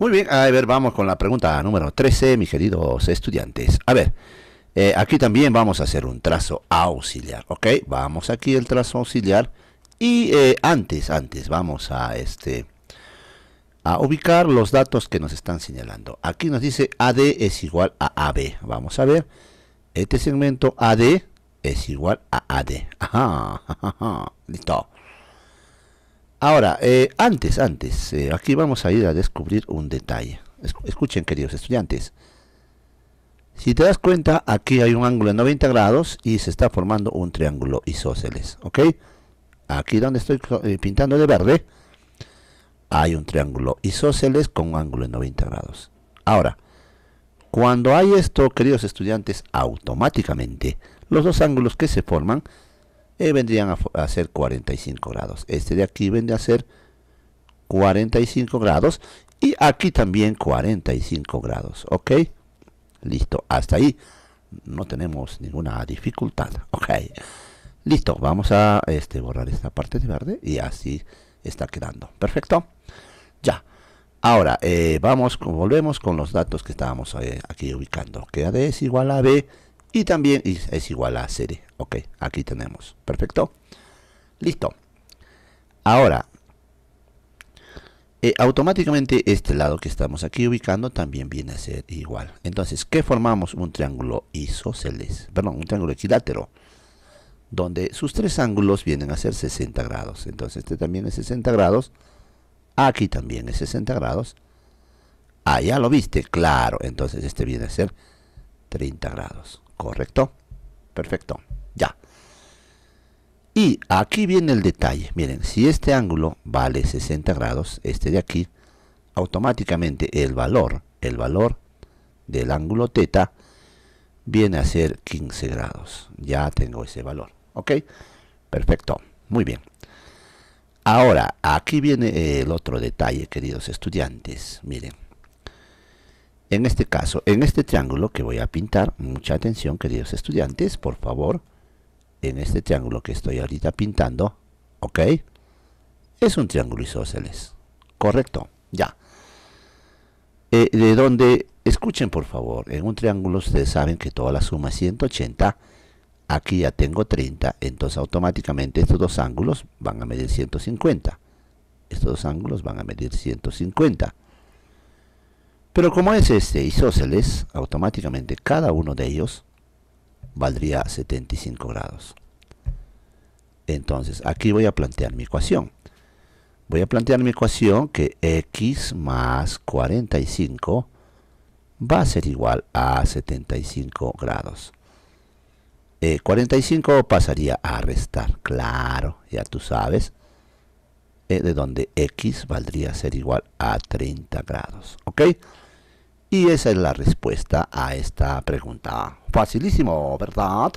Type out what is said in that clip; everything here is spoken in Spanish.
Muy bien, a ver, vamos con la pregunta número 13, mis queridos estudiantes. A ver, eh, aquí también vamos a hacer un trazo auxiliar, ¿ok? Vamos aquí el trazo auxiliar y eh, antes, antes, vamos a este a ubicar los datos que nos están señalando. Aquí nos dice AD es igual a AB. Vamos a ver, este segmento AD es igual a AD. ajá. listo. Ahora, eh, antes, antes, eh, aquí vamos a ir a descubrir un detalle. Escuchen, queridos estudiantes. Si te das cuenta, aquí hay un ángulo de 90 grados y se está formando un triángulo isósceles, ¿ok? Aquí donde estoy eh, pintando de verde, hay un triángulo isósceles con un ángulo de 90 grados. Ahora, cuando hay esto, queridos estudiantes, automáticamente los dos ángulos que se forman eh, vendrían a, ser 45 grados. Este de aquí vendría a ser 45 grados y aquí también 45 grados, ¿ok? Listo, hasta ahí no tenemos ninguna dificultad, ¿ok? Listo, vamos a este, borrar esta parte de verde y así está quedando, ¿perfecto? Ya, ahora eh, vamos, volvemos con los datos que estábamos eh, aquí ubicando, que AD es igual a B y también es igual a serie. Ok, aquí tenemos. Perfecto. Listo. Ahora, eh, automáticamente este lado que estamos aquí ubicando también viene a ser igual. Entonces, ¿qué formamos? Un triángulo isósceles, perdón, un triángulo equilátero, donde sus tres ángulos vienen a ser 60 grados. Entonces, este también es 60 grados, aquí también es 60 grados. allá ah, lo viste, claro. Entonces, este viene a ser 30 grados. Correcto. Perfecto. Ya. Y aquí viene el detalle. Miren, si este ángulo vale 60 grados, este de aquí, automáticamente el valor, el valor del ángulo teta viene a ser 15 grados. Ya tengo ese valor. ¿Ok? Perfecto. Muy bien. Ahora, aquí viene el otro detalle, queridos estudiantes. Miren. En este caso, en este triángulo que voy a pintar, mucha atención queridos estudiantes, por favor, en este triángulo que estoy ahorita pintando, ¿ok? Es un triángulo isósceles, correcto, ya. Eh, de donde, escuchen por favor, en un triángulo ustedes saben que toda la suma es 180, aquí ya tengo 30, entonces automáticamente estos dos ángulos van a medir 150. Estos dos ángulos van a medir 150. Pero como es este isósceles, automáticamente cada uno de ellos valdría 75 grados. Entonces, aquí voy a plantear mi ecuación. Voy a plantear mi ecuación que x más 45 va a ser igual a 75 grados. 45 eh, pasaría a restar, claro, ya tú sabes, eh, de donde x valdría ser igual a 30 grados, ¿ok? Y esa es la respuesta a esta pregunta. Facilísimo, ¿verdad?